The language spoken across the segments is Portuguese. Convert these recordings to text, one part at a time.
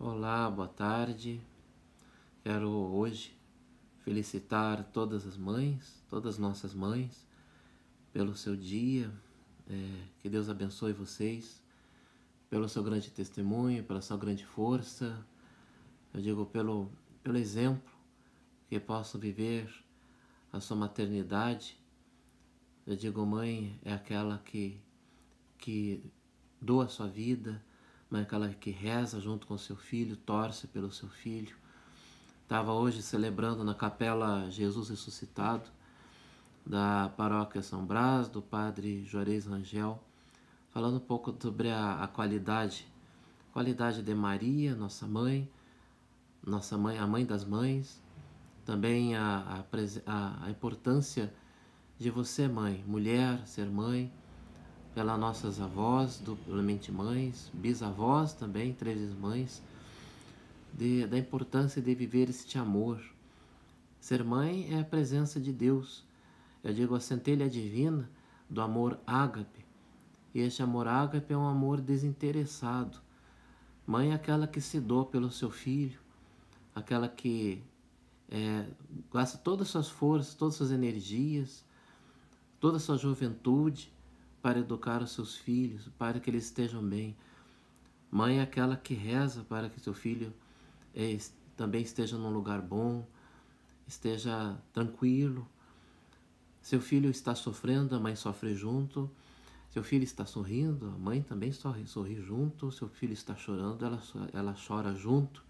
Olá, boa tarde. Quero hoje felicitar todas as mães, todas nossas mães, pelo seu dia. É, que Deus abençoe vocês, pelo seu grande testemunho, pela sua grande força. Eu digo pelo, pelo exemplo que possam viver a sua maternidade. Eu digo, mãe é aquela que, que doa a sua vida, né, aquela que reza junto com seu filho, torce pelo seu filho. Estava hoje celebrando na capela Jesus Ressuscitado, da paróquia São Brás, do padre Juarez Rangel, falando um pouco sobre a, a qualidade, qualidade de Maria, nossa mãe, nossa mãe, a mãe das mães, também a, a, a importância de você, mãe, mulher, ser mãe, pelas nossas avós, duplamente mães, bisavós também, três mães, de, da importância de viver este amor. Ser mãe é a presença de Deus. Eu digo a centelha divina do amor ágape. E este amor ágape é um amor desinteressado. Mãe é aquela que se doa pelo seu filho, aquela que é, gasta todas as suas forças, todas as suas energias, toda a sua juventude para educar os seus filhos, para que eles estejam bem. Mãe é aquela que reza para que seu filho é, também esteja num lugar bom, esteja tranquilo. Seu filho está sofrendo, a mãe sofre junto. Seu filho está sorrindo, a mãe também sorri, sorri junto. Seu filho está chorando, ela, ela chora junto.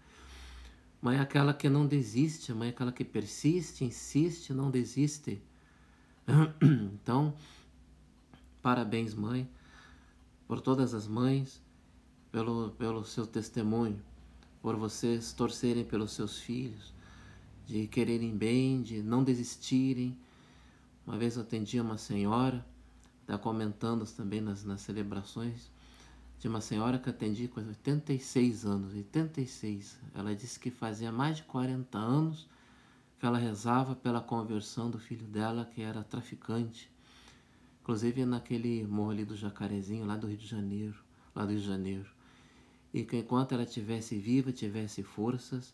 Mãe é aquela que não desiste, mãe é aquela que persiste, insiste, não desiste. Então, Parabéns, mãe, por todas as mães, pelo, pelo seu testemunho, por vocês torcerem pelos seus filhos, de quererem bem, de não desistirem. Uma vez eu atendi uma senhora, está comentando também nas, nas celebrações, de uma senhora que atendi com 86 anos, 86. Ela disse que fazia mais de 40 anos que ela rezava pela conversão do filho dela, que era traficante. Inclusive naquele morro ali do Jacarezinho, lá do Rio de Janeiro, lá do Rio de Janeiro. E que enquanto ela tivesse viva, tivesse forças,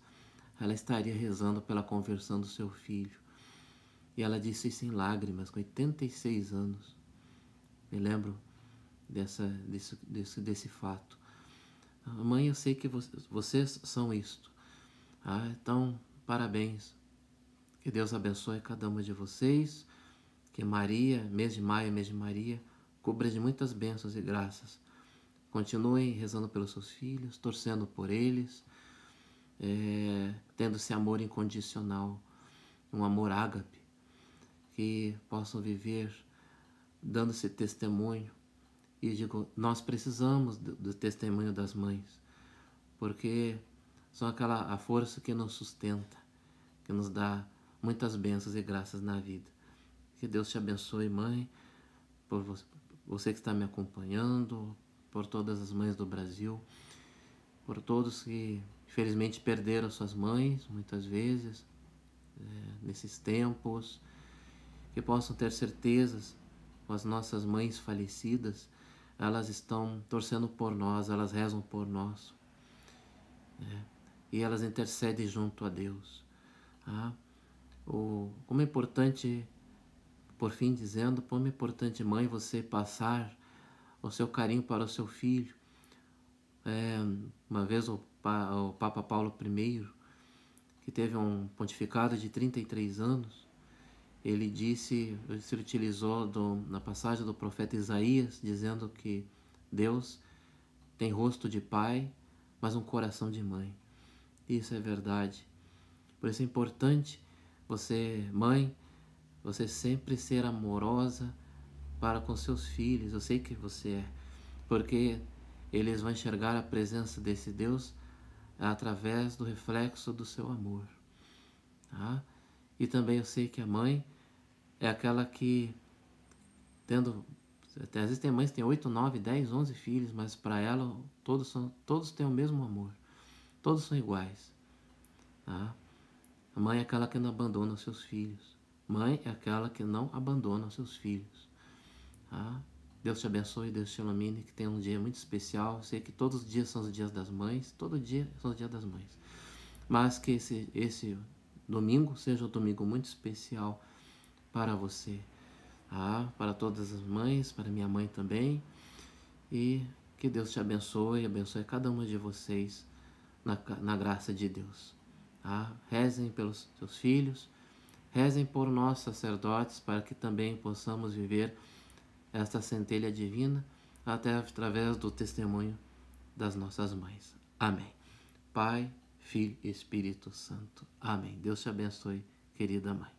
ela estaria rezando pela conversão do seu filho. E ela disse isso em lágrimas, com 86 anos. Me lembro dessa, desse, desse, desse fato. Mãe, eu sei que vocês, vocês são isto. Ah, então, parabéns. Que Deus abençoe cada uma de vocês que Maria, mês de maio, mês de Maria, cubra de muitas bênçãos e graças. Continuem rezando pelos seus filhos, torcendo por eles, é, tendo esse amor incondicional, um amor ágape, que possam viver dando esse testemunho. E digo, nós precisamos do, do testemunho das mães, porque são aquela a força que nos sustenta, que nos dá muitas bênçãos e graças na vida. Que Deus te abençoe, mãe, por você que está me acompanhando, por todas as mães do Brasil, por todos que infelizmente perderam suas mães muitas vezes é, nesses tempos, que possam ter certezas com as nossas mães falecidas, elas estão torcendo por nós, elas rezam por nós. Né? E elas intercedem junto a Deus. Ah, o, como é importante por fim dizendo: Como é importante, mãe, você passar o seu carinho para o seu filho. É, uma vez o, o Papa Paulo I, que teve um pontificado de 33 anos, ele disse, ele se utilizou do, na passagem do profeta Isaías, dizendo que Deus tem rosto de pai, mas um coração de mãe. Isso é verdade. Por isso é importante você, mãe, você sempre ser amorosa para com seus filhos. Eu sei que você é, porque eles vão enxergar a presença desse Deus através do reflexo do seu amor. Tá? E também eu sei que a mãe é aquela que, tendo. Às vezes tem mães que têm 8, 9, 10, 11 filhos, mas para ela todos, são, todos têm o mesmo amor. Todos são iguais. Tá? A mãe é aquela que não abandona seus filhos. Mãe é aquela que não abandona seus filhos. Tá? Deus te abençoe, Deus te ilumine, que tenha um dia muito especial. Eu sei que todos os dias são os dias das mães, todo dia são os dias das mães. Mas que esse, esse domingo seja um domingo muito especial para você, tá? para todas as mães, para minha mãe também. E que Deus te abençoe, abençoe cada uma de vocês na, na graça de Deus. Tá? Rezem pelos seus filhos Rezem por nós, sacerdotes, para que também possamos viver esta centelha divina até através do testemunho das nossas mães. Amém. Pai, Filho e Espírito Santo. Amém. Deus te abençoe, querida mãe.